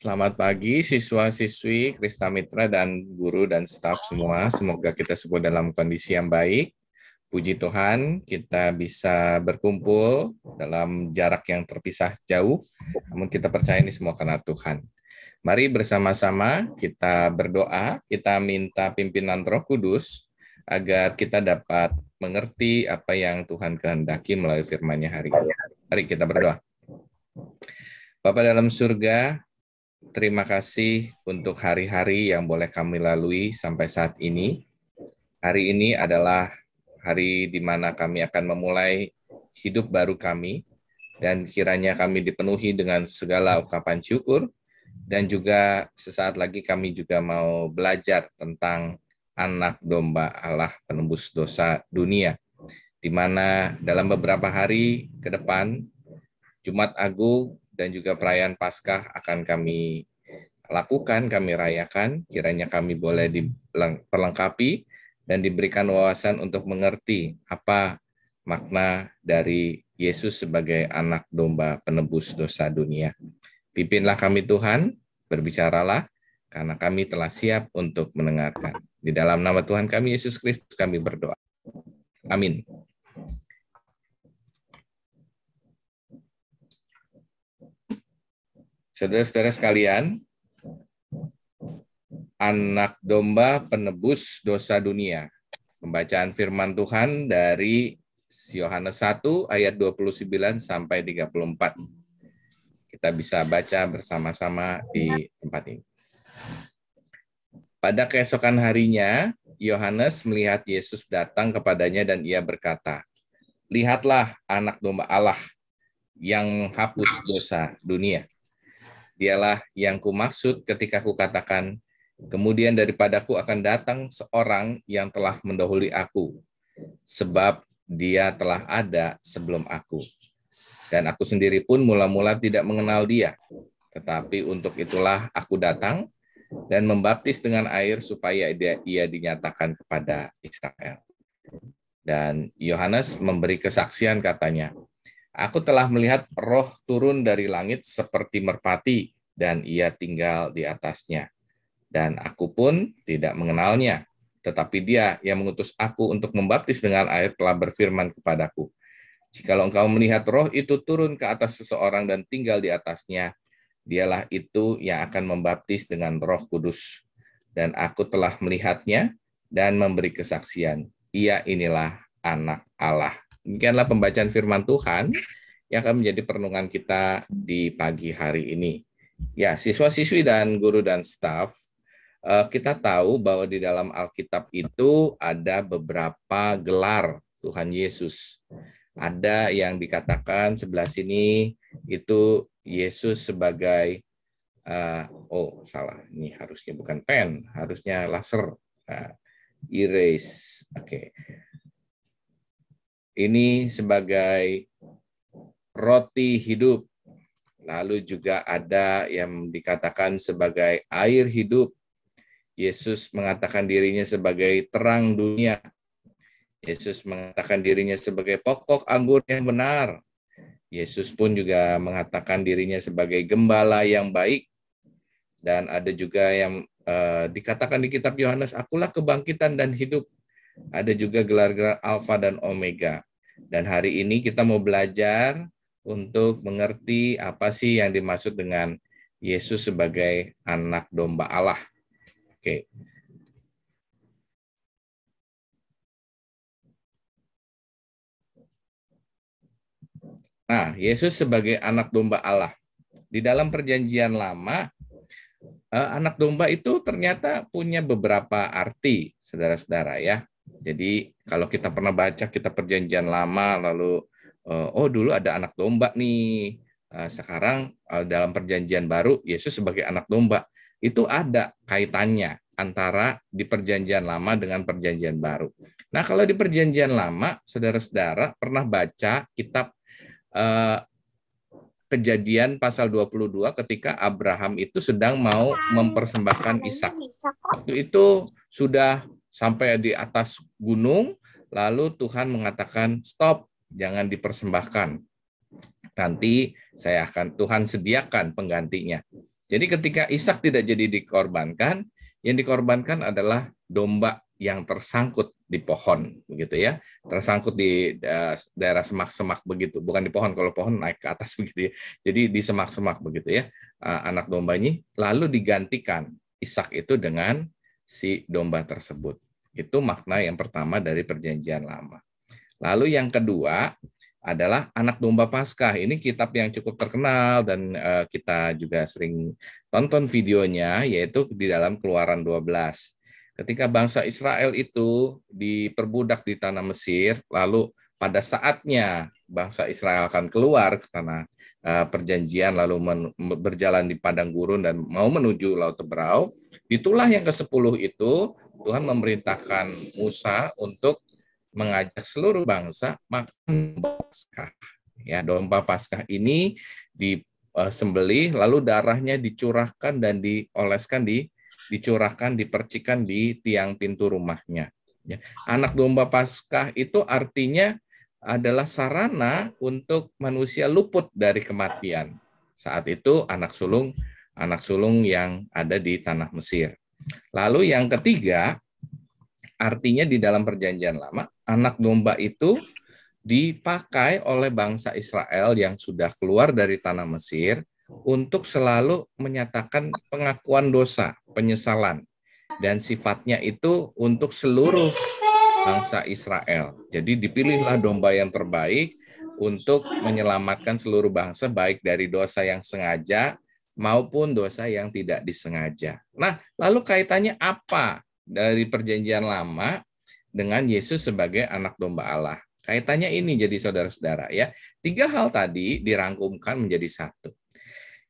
Selamat pagi siswa-siswi, Krista Mitra dan guru dan staf semua. Semoga kita semua dalam kondisi yang baik. Puji Tuhan, kita bisa berkumpul dalam jarak yang terpisah jauh, namun kita percaya ini semua karena Tuhan. Mari bersama-sama kita berdoa, kita minta pimpinan Roh Kudus agar kita dapat mengerti apa yang Tuhan kehendaki melalui firman-Nya hari ini. Mari kita berdoa. Bapak dalam surga, terima kasih untuk hari-hari yang boleh kami lalui sampai saat ini. Hari ini adalah hari di mana kami akan memulai hidup baru kami, dan kiranya kami dipenuhi dengan segala ungkapan syukur, dan juga sesaat lagi kami juga mau belajar tentang anak domba Allah penembus dosa dunia. Di mana dalam beberapa hari ke depan, Jumat Agung dan juga perayaan Paskah akan kami lakukan, kami rayakan. Kiranya kami boleh diperlengkapi dan diberikan wawasan untuk mengerti apa makna dari Yesus sebagai anak domba penebus dosa dunia. Pimpinlah kami Tuhan, berbicaralah, karena kami telah siap untuk mendengarkan. Di dalam nama Tuhan kami, Yesus Kristus, kami berdoa. Amin. Saudara-saudara sekalian, anak domba penebus dosa dunia. Pembacaan firman Tuhan dari Yohanes 1 ayat 29 sampai 34. Kita bisa baca bersama-sama di tempat ini. Pada keesokan harinya, Yohanes melihat Yesus datang kepadanya dan ia berkata, Lihatlah anak domba Allah yang menghapus dosa dunia. Dialah yang kumaksud ketika kukatakan, kemudian daripadaku akan datang seorang yang telah mendahului aku, sebab dia telah ada sebelum aku. Dan aku sendiri pun mula-mula tidak mengenal dia. Tetapi untuk itulah aku datang, dan membaptis dengan air supaya ia dinyatakan kepada Israel. Dan Yohanes memberi kesaksian katanya, Aku telah melihat roh turun dari langit seperti merpati, dan ia tinggal di atasnya. Dan aku pun tidak mengenalnya, tetapi dia yang mengutus aku untuk membaptis dengan air telah berfirman kepadaku, Jikalau engkau melihat roh itu turun ke atas seseorang dan tinggal di atasnya, dialah itu yang akan membaptis dengan roh kudus. Dan aku telah melihatnya dan memberi kesaksian. Ia inilah anak Allah. Demikianlah pembacaan firman Tuhan yang akan menjadi perenungan kita di pagi hari ini. Ya, siswa-siswi dan guru dan staff, eh, kita tahu bahwa di dalam Alkitab itu ada beberapa gelar Tuhan Yesus. Ada yang dikatakan sebelah sini itu Yesus sebagai uh, oh salah ini harusnya bukan pen harusnya laser uh, erase oke okay. ini sebagai roti hidup lalu juga ada yang dikatakan sebagai air hidup Yesus mengatakan dirinya sebagai terang dunia Yesus mengatakan dirinya sebagai pokok anggur yang benar Yesus pun juga mengatakan dirinya sebagai gembala yang baik dan ada juga yang uh, dikatakan di kitab Yohanes akulah kebangkitan dan hidup. Ada juga gelar-gelar alfa dan omega. Dan hari ini kita mau belajar untuk mengerti apa sih yang dimaksud dengan Yesus sebagai anak domba Allah. Oke. Nah, Yesus sebagai anak domba Allah. Di dalam perjanjian lama, eh, anak domba itu ternyata punya beberapa arti, saudara-saudara ya. Jadi kalau kita pernah baca kita perjanjian lama, lalu eh, oh dulu ada anak domba nih, eh, sekarang dalam perjanjian baru Yesus sebagai anak domba. Itu ada kaitannya antara di perjanjian lama dengan perjanjian baru. Nah kalau di perjanjian lama, saudara-saudara pernah baca kitab eh, kejadian pasal 22 ketika Abraham itu sedang mau mempersembahkan Ishak. Waktu itu sudah sampai di atas gunung, lalu Tuhan mengatakan stop, jangan dipersembahkan. Nanti saya akan Tuhan sediakan penggantinya. Jadi ketika Ishak tidak jadi dikorbankan, yang dikorbankan adalah domba yang tersangkut di pohon begitu ya tersangkut di eh, daerah semak-semak begitu bukan di pohon kalau pohon naik ke atas begitu ya jadi di semak-semak begitu ya eh, anak dombanya lalu digantikan isak itu dengan si domba tersebut itu makna yang pertama dari perjanjian lama lalu yang kedua adalah anak domba Paskah. Ini kitab yang cukup terkenal dan eh, kita juga sering tonton videonya yaitu di dalam Keluaran 12. Ketika bangsa Israel itu diperbudak di tanah Mesir, lalu pada saatnya bangsa Israel akan keluar ke tanah eh, perjanjian lalu men, berjalan di padang gurun dan mau menuju laut Teberau, itulah yang ke-10 itu Tuhan memerintahkan Musa untuk mengajak seluruh bangsa makan Paskah. Ya, domba Paskah ini disembelih eh, lalu darahnya dicurahkan dan dioleskan di dicurahkan, dipercikan di tiang pintu rumahnya. Ya. Anak domba Paskah itu artinya adalah sarana untuk manusia luput dari kematian. Saat itu anak sulung anak sulung yang ada di tanah Mesir. Lalu yang ketiga, artinya di dalam perjanjian lama, anak domba itu dipakai oleh bangsa Israel yang sudah keluar dari tanah Mesir untuk selalu menyatakan pengakuan dosa, penyesalan, dan sifatnya itu untuk seluruh bangsa Israel. Jadi dipilihlah domba yang terbaik untuk menyelamatkan seluruh bangsa baik dari dosa yang sengaja maupun dosa yang tidak disengaja. Nah, lalu kaitannya apa dari perjanjian lama dengan Yesus sebagai anak domba Allah? Kaitannya ini jadi saudara-saudara ya. Tiga hal tadi dirangkumkan menjadi satu.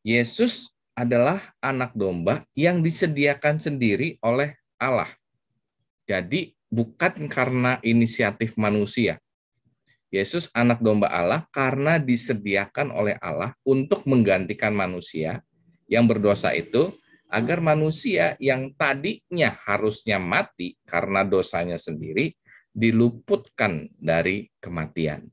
Yesus adalah anak domba yang disediakan sendiri oleh Allah. Jadi bukan karena inisiatif manusia. Yesus anak domba Allah karena disediakan oleh Allah untuk menggantikan manusia yang berdosa itu agar manusia yang tadinya harusnya mati karena dosanya sendiri diluputkan dari kematian.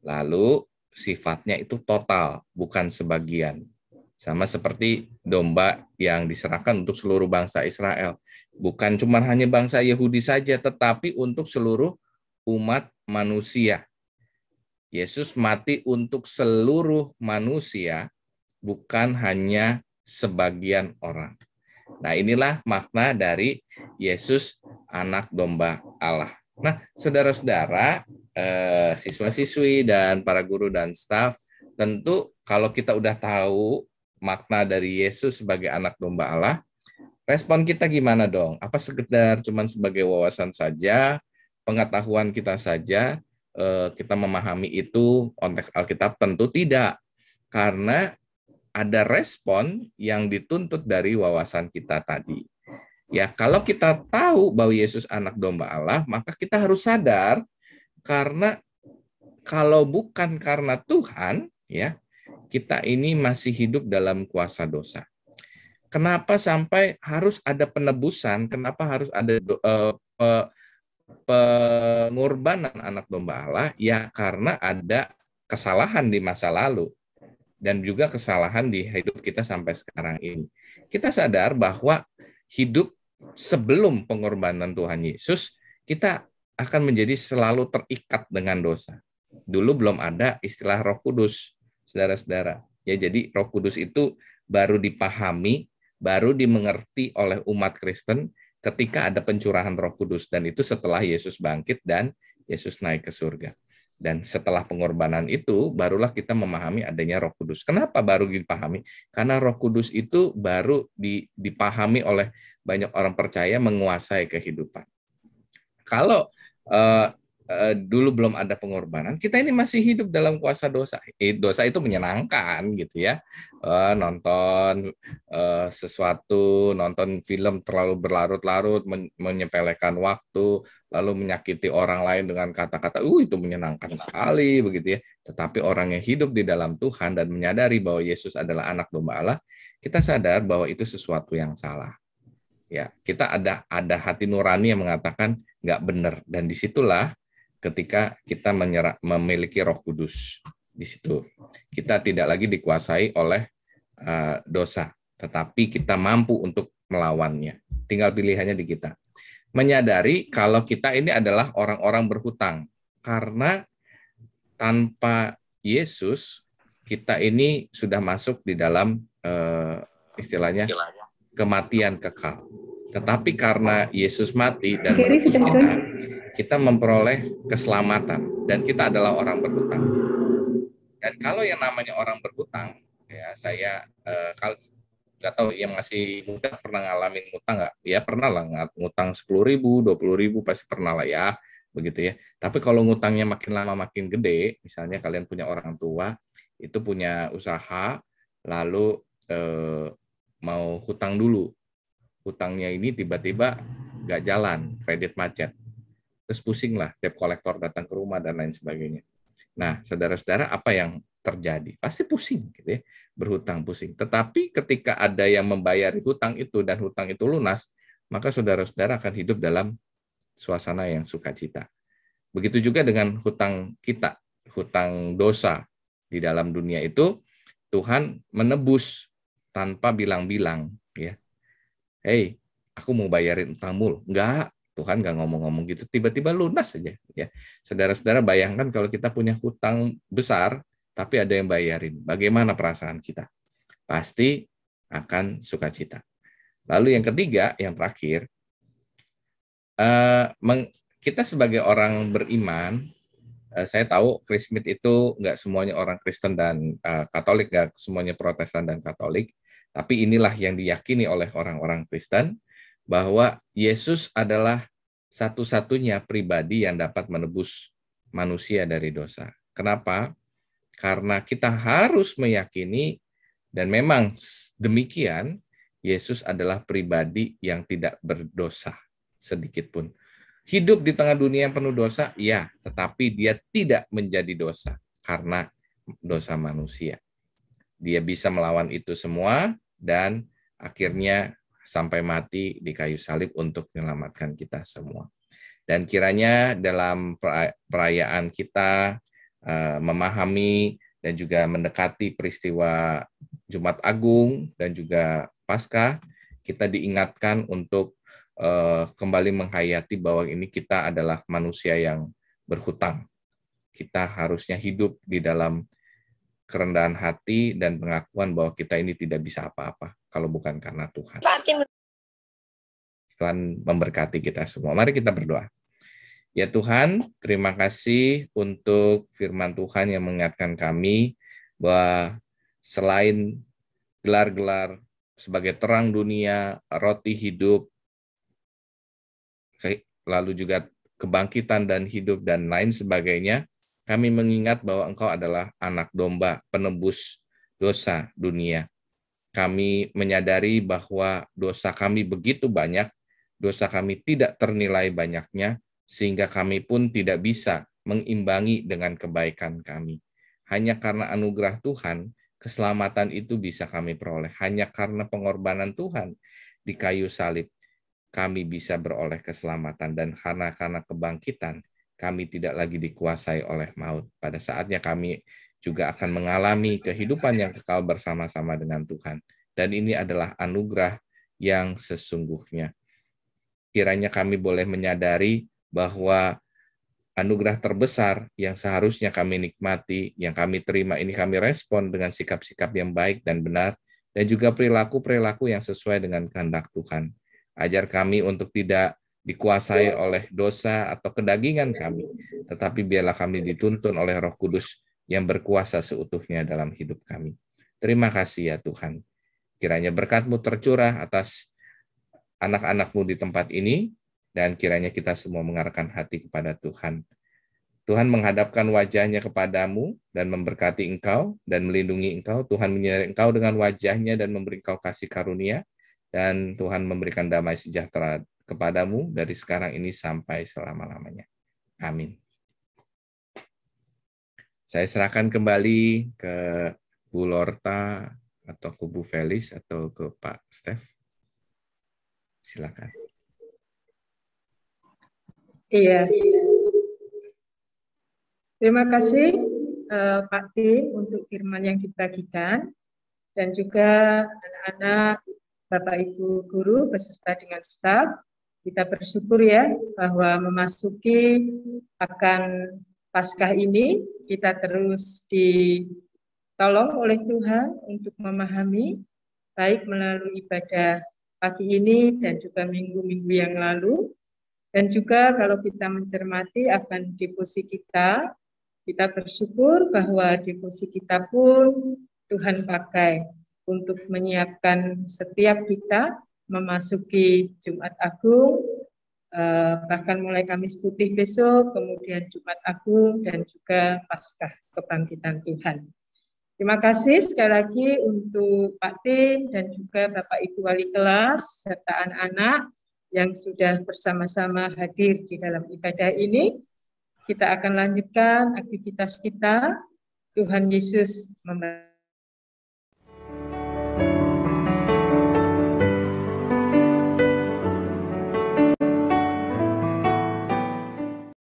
Lalu sifatnya itu total, bukan sebagian. Sama seperti domba yang diserahkan untuk seluruh bangsa Israel. Bukan cuma hanya bangsa Yahudi saja, tetapi untuk seluruh umat manusia. Yesus mati untuk seluruh manusia, bukan hanya sebagian orang. Nah, inilah makna dari Yesus anak domba Allah. Nah, saudara-saudara, eh, siswa-siswi dan para guru dan staff Tentu kalau kita udah tahu makna dari Yesus sebagai anak domba Allah, respon kita gimana dong? Apa sekedar cuman sebagai wawasan saja, pengetahuan kita saja, eh, kita memahami itu konteks Alkitab? Tentu tidak. Karena ada respon yang dituntut dari wawasan kita tadi. Ya, kalau kita tahu bahwa Yesus anak domba Allah, maka kita harus sadar karena kalau bukan karena Tuhan, ya, kita ini masih hidup dalam kuasa dosa. Kenapa sampai harus ada penebusan? Kenapa harus ada uh, pe, pengorbanan anak domba Allah? Ya karena ada kesalahan di masa lalu dan juga kesalahan di hidup kita sampai sekarang ini. Kita sadar bahwa hidup sebelum pengorbanan Tuhan Yesus, kita akan menjadi selalu terikat dengan dosa. Dulu belum ada istilah Roh Kudus, saudara-saudara. Ya, jadi Roh Kudus itu baru dipahami, baru dimengerti oleh umat Kristen ketika ada pencurahan Roh Kudus dan itu setelah Yesus bangkit dan Yesus naik ke surga. Dan setelah pengorbanan itu barulah kita memahami adanya Roh Kudus. Kenapa baru dipahami? Karena Roh Kudus itu baru dipahami oleh banyak orang percaya menguasai kehidupan. Kalau uh, dulu belum ada pengorbanan, kita ini masih hidup dalam kuasa dosa. Eh, dosa itu menyenangkan gitu ya. nonton sesuatu, nonton film terlalu berlarut-larut, menyepelekan waktu, lalu menyakiti orang lain dengan kata-kata, "Uh, itu menyenangkan sekali," begitu ya. Tetapi orang yang hidup di dalam Tuhan dan menyadari bahwa Yesus adalah anak domba Allah, kita sadar bahwa itu sesuatu yang salah ya kita ada ada hati nurani yang mengatakan nggak benar dan disitulah ketika kita menyerah, memiliki Roh Kudus di situ kita tidak lagi dikuasai oleh uh, dosa tetapi kita mampu untuk melawannya tinggal pilihannya di kita menyadari kalau kita ini adalah orang-orang berhutang karena tanpa Yesus kita ini sudah masuk di dalam uh, istilahnya, istilahnya kematian kekal. Tetapi karena Yesus mati dan menebus kita, kita memperoleh keselamatan dan kita adalah orang berhutang. Dan kalau yang namanya orang berhutang, ya saya eh, kalau nggak tahu yang masih muda pernah ngalamin ngutang nggak? Ya pernah lah ngutang sepuluh ribu, dua puluh ribu pasti pernah lah ya begitu ya. Tapi kalau ngutangnya makin lama makin gede, misalnya kalian punya orang tua itu punya usaha, lalu eh, mau hutang dulu. Hutangnya ini tiba-tiba nggak jalan, kredit macet. Terus pusing lah, debt kolektor datang ke rumah dan lain sebagainya. Nah, saudara-saudara, apa yang terjadi? Pasti pusing, gitu ya. berhutang pusing. Tetapi ketika ada yang membayar hutang itu dan hutang itu lunas, maka saudara-saudara akan hidup dalam suasana yang sukacita. Begitu juga dengan hutang kita, hutang dosa di dalam dunia itu, Tuhan menebus tanpa bilang-bilang ya. Hey, aku mau bayarin utangmu. Enggak, Tuhan nggak ngomong-ngomong gitu. Tiba-tiba lunas aja, ya. Saudara-saudara bayangkan kalau kita punya hutang besar tapi ada yang bayarin. Bagaimana perasaan kita? Pasti akan sukacita. Lalu yang ketiga, yang terakhir, eh, kita sebagai orang beriman, eh, saya tahu Chris Smith itu nggak semuanya orang Kristen dan eh, Katolik, nggak semuanya Protestan dan Katolik, tapi inilah yang diyakini oleh orang-orang Kristen bahwa Yesus adalah satu-satunya pribadi yang dapat menebus manusia dari dosa. Kenapa? Karena kita harus meyakini dan memang demikian Yesus adalah pribadi yang tidak berdosa sedikit pun. Hidup di tengah dunia yang penuh dosa, ya, tetapi dia tidak menjadi dosa karena dosa manusia. Dia bisa melawan itu semua dan akhirnya sampai mati di kayu salib untuk menyelamatkan kita semua. Dan kiranya dalam perayaan kita eh, memahami dan juga mendekati peristiwa Jumat Agung dan juga Paskah, kita diingatkan untuk eh, kembali menghayati bahwa ini kita adalah manusia yang berhutang. Kita harusnya hidup di dalam kerendahan hati dan pengakuan bahwa kita ini tidak bisa apa-apa kalau bukan karena Tuhan. Tuhan memberkati kita semua. Mari kita berdoa. Ya Tuhan, terima kasih untuk firman Tuhan yang mengingatkan kami bahwa selain gelar-gelar sebagai terang dunia, roti hidup, lalu juga kebangkitan dan hidup dan lain sebagainya, kami mengingat bahwa engkau adalah anak domba, penebus dosa dunia. Kami menyadari bahwa dosa kami begitu banyak, dosa kami tidak ternilai banyaknya, sehingga kami pun tidak bisa mengimbangi dengan kebaikan kami. Hanya karena anugerah Tuhan, keselamatan itu bisa kami peroleh. Hanya karena pengorbanan Tuhan di kayu salib, kami bisa beroleh keselamatan. Dan karena karena kebangkitan, kami tidak lagi dikuasai oleh maut. Pada saatnya kami juga akan mengalami kehidupan yang kekal bersama-sama dengan Tuhan. Dan ini adalah anugerah yang sesungguhnya. Kiranya kami boleh menyadari bahwa anugerah terbesar yang seharusnya kami nikmati, yang kami terima ini kami respon dengan sikap-sikap yang baik dan benar, dan juga perilaku-perilaku yang sesuai dengan kehendak Tuhan. Ajar kami untuk tidak dikuasai oleh dosa atau kedagingan kami, tetapi biarlah kami dituntun oleh Roh Kudus yang berkuasa seutuhnya dalam hidup kami. Terima kasih ya Tuhan. Kiranya berkat-Mu tercurah atas anak-anak-Mu di tempat ini, dan kiranya kita semua mengarahkan hati kepada Tuhan. Tuhan menghadapkan wajahnya kepadamu dan memberkati engkau dan melindungi engkau. Tuhan menyinari engkau dengan wajahnya dan memberi engkau kasih karunia. Dan Tuhan memberikan damai sejahtera kepadamu dari sekarang ini sampai selama-lamanya. Amin. Saya serahkan kembali ke Bu Lorta atau ke Bu Felis atau ke Pak Stef. Silakan. Iya. Terima kasih eh, Pak T untuk firman yang dibagikan dan juga anak-anak Bapak Ibu guru beserta dengan staff. Kita bersyukur ya bahwa memasuki akan Paskah ini kita terus ditolong oleh Tuhan untuk memahami baik melalui ibadah pagi ini dan juga minggu-minggu yang lalu. Dan juga kalau kita mencermati akan deposi kita, kita bersyukur bahwa deposi kita pun Tuhan pakai untuk menyiapkan setiap kita memasuki Jumat Agung, eh, bahkan mulai Kamis Putih besok, kemudian Jumat Agung, dan juga Paskah Kebangkitan Tuhan. Terima kasih sekali lagi untuk Pak Tim dan juga Bapak Ibu Wali Kelas serta anak-anak yang sudah bersama-sama hadir di dalam ibadah ini. Kita akan lanjutkan aktivitas kita. Tuhan Yesus memberkati.